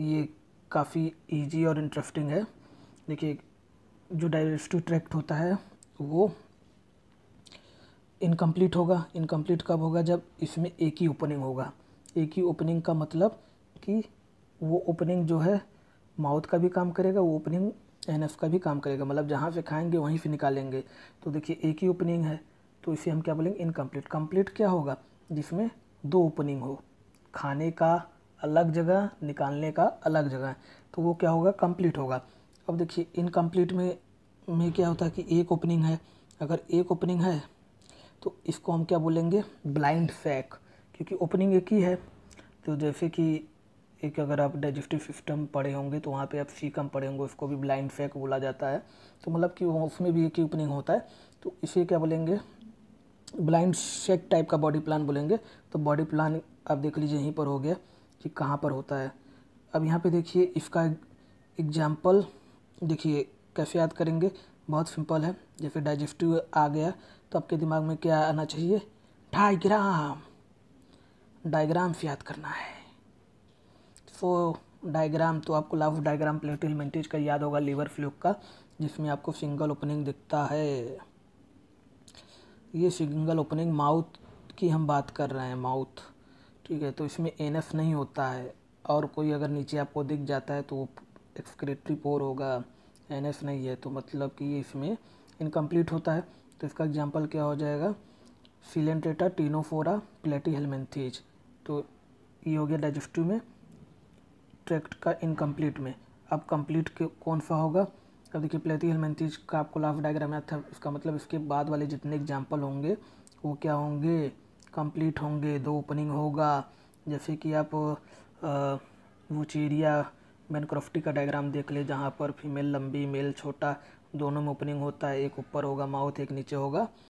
ये काफ़ी इजी और इंटरेस्टिंग है देखिए जो डाइजेस्टिव ट्रैक्ट होता है वो इनकम्प्लीट होगा इनकम्प्लीट कब होगा जब इसमें एक ही ओपनिंग होगा एक ही ओपनिंग का मतलब कि वो ओपनिंग जो है माउथ का भी काम करेगा वो ओपनिंग एन का भी काम करेगा मतलब जहाँ से खाएंगे वहीं से निकालेंगे तो देखिए एक ही ओपनिंग है तो इसे हम क्या बोलेंगे इनकम्प्लीट कम्प्लीट क्या होगा जिसमें दो ओपनिंग हो खाने का अलग जगह निकालने का अलग जगह तो वो क्या होगा कंप्लीट होगा अब देखिए इनकम्प्लीट में में क्या होता है कि एक ओपनिंग है अगर एक ओपनिंग है तो इसको हम क्या बोलेंगे ब्लाइंड फैक क्योंकि ओपनिंग एक ही है तो जैसे कि एक अगर आप डाइजेस्टिव सिस्टम पढ़े होंगे तो वहाँ पे आप सी कम पढ़े होंगे उसको भी ब्लाइंड फैक बोला जाता है तो मतलब कि उसमें भी एक ही ओपनिंग होता है तो इसे क्या बोलेंगे ब्लाइंड शेक टाइप का बॉडी प्लान बोलेंगे तो बॉडी प्लान आप देख लीजिए यहीं पर हो गया कि कहाँ पर होता है अब यहाँ पे देखिए इफ़ का एग्जाम्पल देखिए कैसे याद करेंगे बहुत सिंपल है जैसे डाइजेस्टिव आ गया तो आपके दिमाग में क्या आना चाहिए डाइग्राम डाइग्राम से याद करना है सो so, डायग्राम तो आपको लाभ डायग्राम प्लेटिल मेंटेज का याद होगा लीवर फ्लूक का जिसमें आपको सिंगल ओपनिंग दिखता है ये सिंगल ओपनिंग माउथ की हम बात कर रहे हैं माउथ ठीक है तो इसमें एन एफ नहीं होता है और कोई अगर नीचे आपको दिख जाता है तो एक्सक्रेटरी पोर होगा एन एफ नहीं है तो मतलब कि ये इसमें इनकम्प्लीट होता है तो इसका एग्जाम्पल क्या हो जाएगा सिलेंट्रेटा टीनोफोरा प्लेटी हेलमेंथीज तो ये हो गया डाइजेस्टिव में ट्रैक्ट का इनकम्प्लीट में अब कम्प्लीट के कौन सा होगा अब देखिए प्लेटी हेलमेंथीज का आपको लास्ट डायग्राम में था इसका मतलब इसके बाद वाले जितने एग्जाम्पल होंगे वो क्या होंगे कंप्लीट होंगे दो ओपनिंग होगा जैसे कि आप वो वुचेरिया मैनक्रॉफ्टी का डायग्राम देख ले जहाँ पर फीमेल लंबी मेल छोटा दोनों में ओपनिंग होता है एक ऊपर होगा माउथ एक नीचे होगा